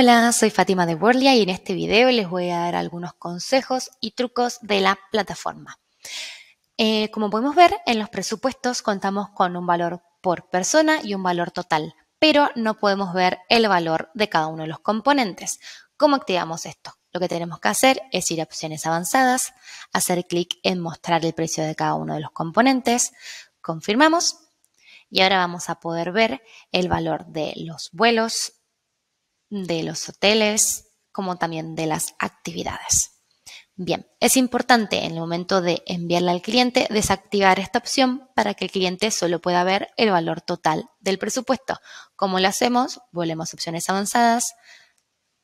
Hola, soy Fátima de Worldia y en este video les voy a dar algunos consejos y trucos de la plataforma. Eh, como podemos ver, en los presupuestos contamos con un valor por persona y un valor total, pero no podemos ver el valor de cada uno de los componentes. ¿Cómo activamos esto? Lo que tenemos que hacer es ir a opciones avanzadas, hacer clic en mostrar el precio de cada uno de los componentes, confirmamos y ahora vamos a poder ver el valor de los vuelos, de los hoteles, como también de las actividades. Bien, es importante en el momento de enviarla al cliente desactivar esta opción para que el cliente solo pueda ver el valor total del presupuesto. ¿Cómo lo hacemos? Volvemos a opciones avanzadas,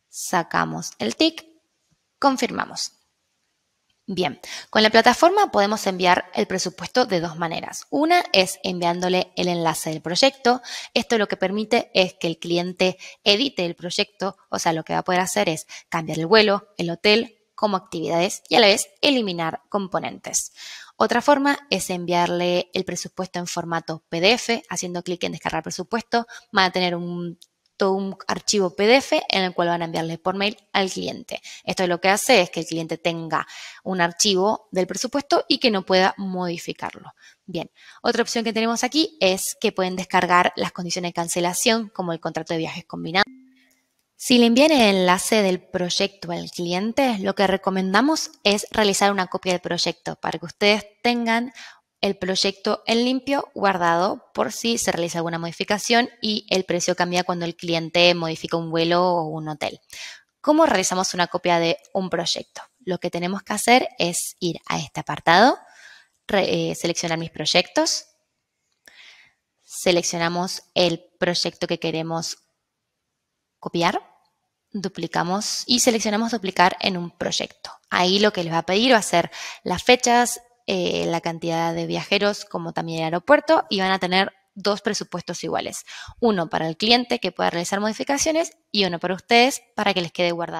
sacamos el tick, confirmamos. Bien, con la plataforma podemos enviar el presupuesto de dos maneras. Una es enviándole el enlace del proyecto. Esto lo que permite es que el cliente edite el proyecto, o sea, lo que va a poder hacer es cambiar el vuelo, el hotel como actividades y a la vez eliminar componentes. Otra forma es enviarle el presupuesto en formato PDF, haciendo clic en descargar presupuesto, van a tener un todo un archivo PDF en el cual van a enviarle por mail al cliente. Esto lo que hace es que el cliente tenga un archivo del presupuesto y que no pueda modificarlo. Bien, otra opción que tenemos aquí es que pueden descargar las condiciones de cancelación como el contrato de viajes combinado. Si le envían el enlace del proyecto al cliente, lo que recomendamos es realizar una copia del proyecto para que ustedes tengan el proyecto en limpio, guardado por si se realiza alguna modificación y el precio cambia cuando el cliente modifica un vuelo o un hotel. ¿Cómo realizamos una copia de un proyecto? Lo que tenemos que hacer es ir a este apartado, eh, seleccionar mis proyectos, seleccionamos el proyecto que queremos copiar, duplicamos y seleccionamos duplicar en un proyecto. Ahí lo que les va a pedir va a ser las fechas, eh, la cantidad de viajeros como también el aeropuerto y van a tener dos presupuestos iguales, uno para el cliente que pueda realizar modificaciones y uno para ustedes para que les quede guardado.